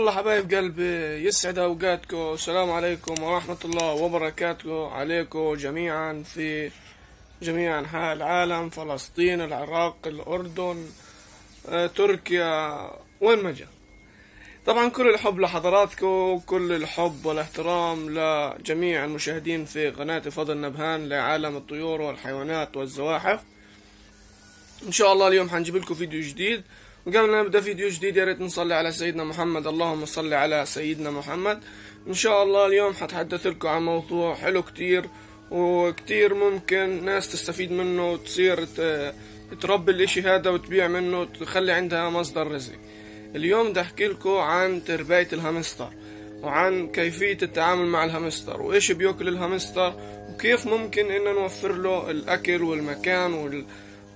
والله حبايب قلبي يسعد اوقاتكم السلام عليكم ورحمة الله وبركاته عليكم جميعا في جميع انحاء العالم فلسطين العراق الاردن آه، تركيا وين ما جاء طبعا كل الحب لحضراتكم كل الحب والاحترام لجميع المشاهدين في قناة فضل نبهان لعالم الطيور والحيوانات والزواحف ان شاء الله اليوم حنجيب لكم فيديو جديد قبل ما نبدا فيديو جديد يا ريت نصلي على سيدنا محمد اللهم صل على سيدنا محمد ان شاء الله اليوم حتحدث لكم عن موضوع حلو كتير وكتير ممكن ناس تستفيد منه وتصير تربي الاشي هذا وتبيع منه وتخلي عندها مصدر رزق اليوم بدي احكي لكم عن تربية الهامستر وعن كيفية التعامل مع الهامستر وايش بياكل الهامستر وكيف ممكن ان نوفر له الاكل والمكان وال...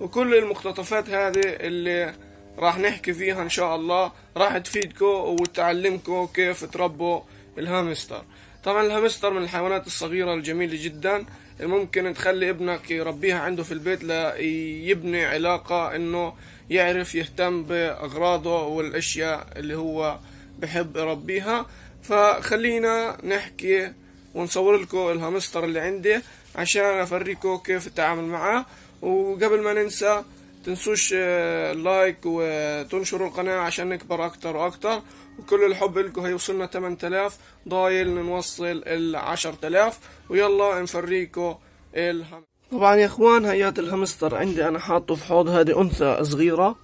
وكل المقتطفات هذه اللي راح نحكي فيها ان شاء الله راح تفيدكم وتعلمكم كيف تربوا الهامستر طبعا الهامستر من الحيوانات الصغيرة الجميلة جدا ممكن تخلي ابنك يربيها عنده في البيت ليبني علاقة انه يعرف يهتم باغراضه والاشياء اللي هو بحب يربيها فخلينا نحكي ونصور لكم الهامستر اللي عندي عشان افريكم كيف التعامل معاه وقبل ما ننسى تنسوش لايك آه، وتنشروا القناة عشان نكبر أكتر وأكتر وكل الحب لكم هيوصلنا 8000 ضايل نوصل ال 10000 ويلا نفريكو الهم طبعا يا اخوان هيات الهمستر عندي انا حاطه في حوض هذه انثى صغيرة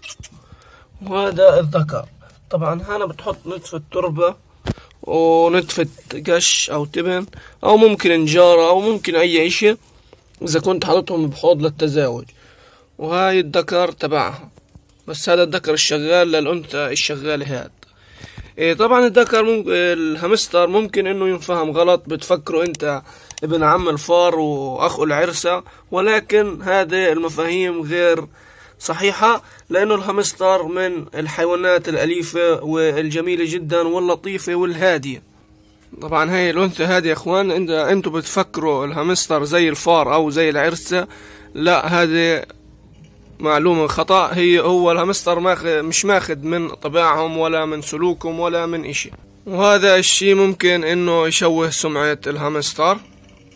وهذا الذكر طبعا هنا بتحط نتفة تربة ونتفة قش او تبن او ممكن نجارة او ممكن اي اشي اذا كنت حاططهم بحوض للتزاوج وهاي الذكر تبعها بس هذا الذكر الشغال للأنثى الشغالة هاد إيه طبعا الذكر ممكن الهامستر ممكن انه ينفهم غلط بتفكره انت ابن عم الفار واخو العرسة ولكن هذه المفاهيم غير صحيحة لأنه الهامستر من الحيوانات الأليفة والجميلة جدا واللطيفة والهادية طبعا هاي الأنثى هادية يا إخوان انتوا بتفكروا الهامستر زي الفار أو زي العرسة لا هذه معلومة خطأ هي هو الهامستر ماخ مش ماخذ من طباعهم ولا من سلوكهم ولا من إشي وهذا الشي ممكن إنه يشوه سمعة الهامستر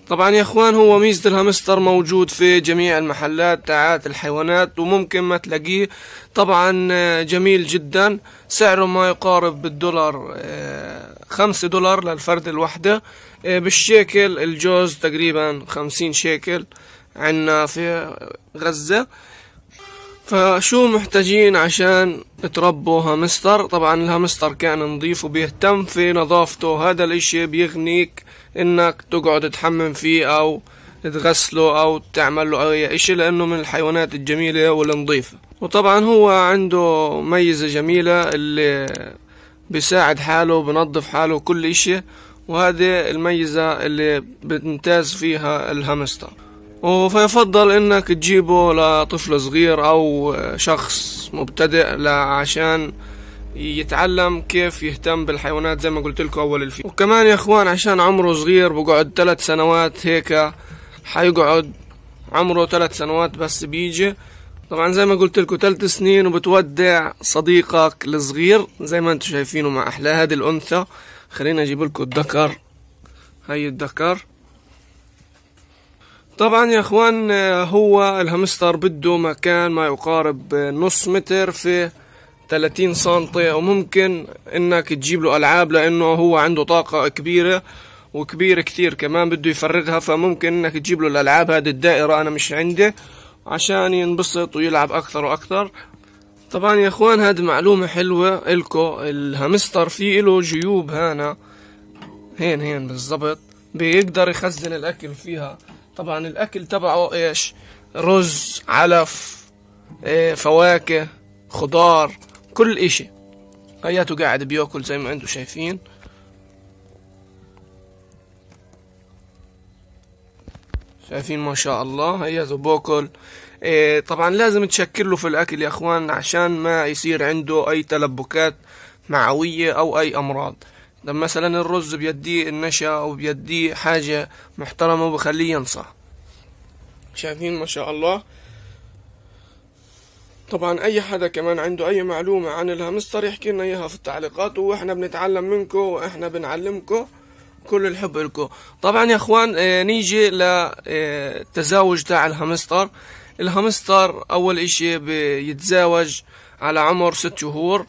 طبعا يا اخوان هو ميزة الهامستر موجود في جميع المحلات تاعات الحيوانات وممكن ما تلاقيه طبعا آه، جميل جدا سعره ما يقارب بالدولار آه، خمسة دولار للفرد الوحدة آه، بالشيكل الجوز تقريبا خمسين شيكل عنا في غزة فشو محتاجين عشان تربوا هامستر طبعا الهامستر كان نظيف وبيهتم في نظافته هذا الاشي بيغنيك انك تقعد تحمم فيه او تغسله او تعمل له اي اشي لانه من الحيوانات الجميلة والنظيفة وطبعا هو عنده ميزة جميلة اللي بيساعد حاله بنظف حاله كل اشي وهذه الميزة اللي بنتاز فيها الهامستر وفيفضل انك تجيبه لطفل صغير او شخص مبتدئ عشان يتعلم كيف يهتم بالحيوانات زي ما قلت لكم اول الفيديو وكمان يا اخوان عشان عمره صغير بقعد ثلاث سنوات هيك حيقعد عمره ثلاث سنوات بس بيجي طبعا زي ما قلت لكم ثلاث سنين وبتودع صديقك الصغير زي ما انتم شايفينه مع احلى هذه الانثى خلينا اجيب لكم الذكر هاي الذكر طبعا يا اخوان آه، هو الهامستر بده مكان ما يقارب آه، نص متر في 30 سنتي وممكن انك تجيب له العاب لانه هو عنده طاقة كبيرة وكبير كثير كمان بده يفردها فممكن انك تجيب له الالعاب هذه الدائرة انا مش عندي عشان ينبسط ويلعب اكثر واكثر طبعا يا اخوان هذه معلومة حلوة الكو الهامستر في له جيوب هنا هين هين بالضبط بيقدر يخزن الاكل فيها طبعا الاكل تبعه ايش رز علف إيه، فواكه خضار كل اشي هياته قاعد بياكل زي ما انتم شايفين شايفين ما شاء الله هياته بياكل إيه طبعا لازم تشكل له في الاكل يا اخوان عشان ما يصير عنده اي تلبكات معوية او اي امراض لما مثلا الرز بيديه النشا او بيديه حاجة محترمة وبخليه ينصح شايفين ما شاء الله طبعا اي حدا كمان عنده اي معلومة عن الهامستر يحكي لنا اياها في التعليقات واحنا بنتعلم منكم واحنا بنعلمكم كل الحب لكم طبعا يا اخوان اه نيجي للتزاوج آه، تاع الهامستر الهامستر اول اشي بيتزاوج على عمر ست شهور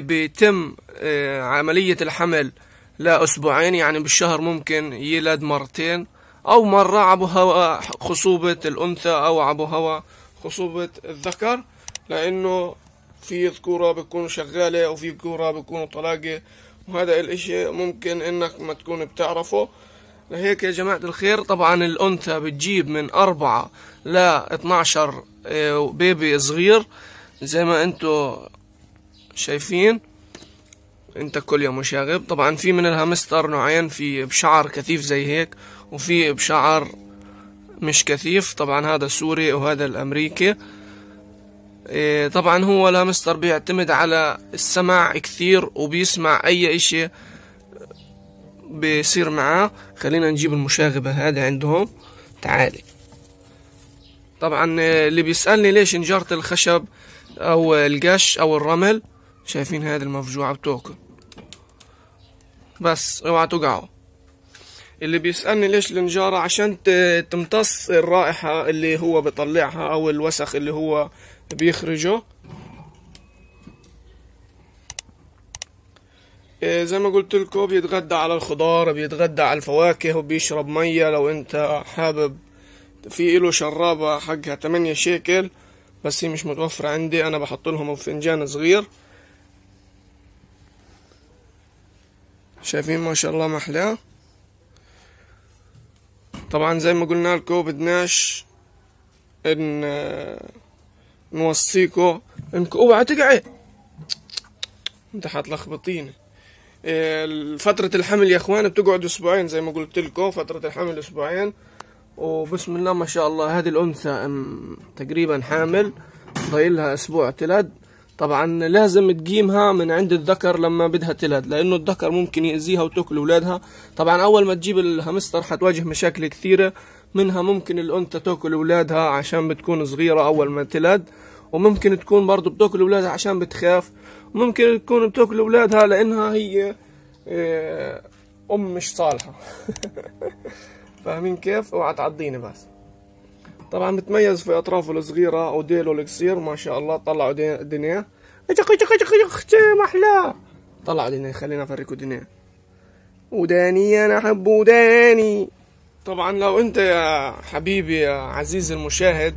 بيتم آه، عملية الحمل لأسبوعين يعني بالشهر ممكن يلد مرتين أو مرة عبو هواء خصوبة الأنثى أو عبو هواء خصوبة الذكر لأنه في ذكورة بيكونوا شغالة وفي ذكورة بيكونوا طلاقة وهذا الاشي ممكن انك ما تكون بتعرفه لهيك يا جماعة الخير طبعا الأنثى بتجيب من أربعة ل 12 آه، بيبي صغير زي ما انتو شايفين انت كل يوم مشاغب طبعا في من الهامستر نوعين في بشعر كثيف زي هيك وفي بشعر مش كثيف طبعا هذا سوري وهذا الامريكي اه طبعا هو الهامستر بيعتمد على السمع كثير وبيسمع اي اشي بيصير معاه خلينا نجيب المشاغبة هذا عندهم تعالي طبعا إيه، اللي بيسألني ليش نجارة الخشب او القش او الرمل شايفين هذه المفجوعة بتاكل بس اوعى تقعوا اللي بيسألني ليش النجارة عشان تمتص الرائحة اللي هو بيطلعها او الوسخ اللي هو بيخرجه إيه، زي ما قلت لكم بيتغدى على الخضار بيتغدى على الفواكه وبيشرب مية لو انت حابب في له شرابة حقها تمانية شيكل بس هي مش متوفرة عندي انا بحط لهم فنجان صغير شايفين ما شاء الله ما احلاه طبعا زي ما قلنا لكم بدناش ان آه، نوصيكو انكم اوعى تقعي انت حتلخبطينا إيه، فترة الحمل يا اخوان بتقعد اسبوعين زي ما قلت لكم فترة الحمل اسبوعين وبسم الله ما شاء الله هذه الانثى تقريبا حامل ضايلها اسبوع تلد طبعا لازم تقيمها من عند الذكر لما بدها تلد لانه الذكر ممكن يأذيها وتاكل اولادها طبعا اول ما تجيب الهامستر حتواجه مشاكل كثيرة منها ممكن الانثى تاكل اولادها عشان بتكون صغيرة اول ما تلد وممكن تكون برضه بتاكل اولادها عشان بتخاف وممكن تكون بتاكل اولادها لانها هي آه، ام مش صالحة فاهمين كيف اوعى تعضيني بس طبعا متميز في اطرافه الصغيره وديله القصير ما شاء الله طلعوا دنيا اجق اختي ما احلاه طلعوا دنيا خلينا افرجكم دنيا وداني انا احبه وداني طبعا لو انت يا حبيبي يا عزيزي المشاهد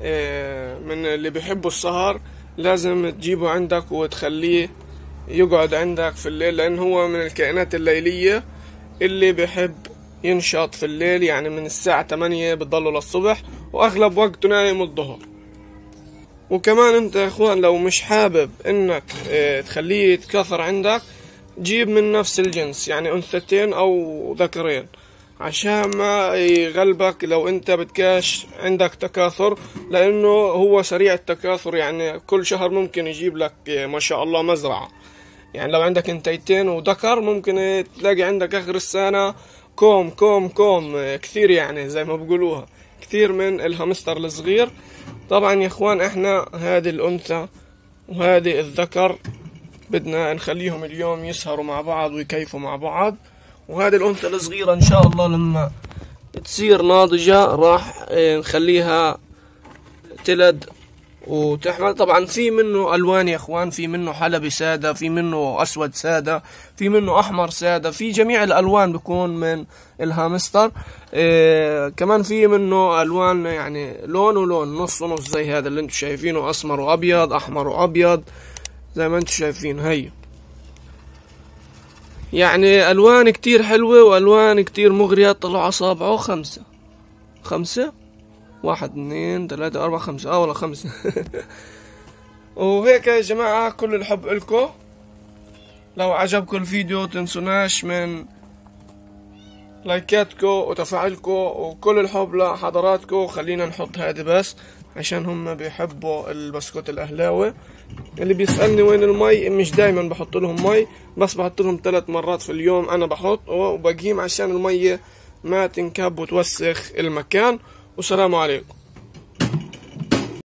آه، من اللي بيحبوا السهر لازم تجيبه عندك وتخليه يقعد عندك في الليل لان هو من الكائنات الليلية اللي بيحب ينشط في الليل يعني من الساعة 8 بتضلوا للصبح واغلب وقته نايم الظهر وكمان انت يا اخوان لو مش حابب انك آه، تخليه يتكاثر عندك جيب من نفس الجنس يعني انثتين او ذكرين عشان ما يغلبك لو انت بتكاش عندك تكاثر لانه هو سريع التكاثر يعني كل شهر ممكن يجيب لك آه، ما شاء الله مزرعة يعني لو عندك انتيتين وذكر ممكن تلاقي عندك اخر السنة كوم كوم كوم آه، كثير يعني زي ما بقولوها كثير من الهامستر الصغير طبعا يا اخوان احنا هذه الانثى وهذه الذكر بدنا نخليهم اليوم يسهروا مع بعض ويكيفوا مع بعض وهذه الانثى الصغيره ان شاء الله لما تصير ناضجه راح إيه، نخليها تلد وتحمل طبعا في منه الوان يا اخوان في منه حلبي ساده في منه اسود ساده في منه احمر ساده في جميع الالوان بيكون من الهامستر إيه كمان في منه الوان يعني لون ولون نص ونص زي هذا اللي انتم شايفينه اسمر وابيض احمر وابيض زي ما انتم شايفين هي يعني الوان كتير حلوه والوان كتير مغريه طلعوا اصابعه خمسه خمسه واحد اتنين تلاتة أربعة خمسة اه والله خمسة وهيك يا جماعة كل الحب إلكو لو عجبكم الفيديو تنسوناش من لايكاتكو وتفاعلكو وكل الحب لحضراتكو خلينا نحط هذا بس عشان هم بيحبوا البسكوت الاهلاوي اللي بيسالني وين المي مش دايما بحط لهم مي بس بحط لهم ثلاث مرات في اليوم انا بحط وبقيم عشان المية ما تنكب وتوسخ المكان والسلام عليكم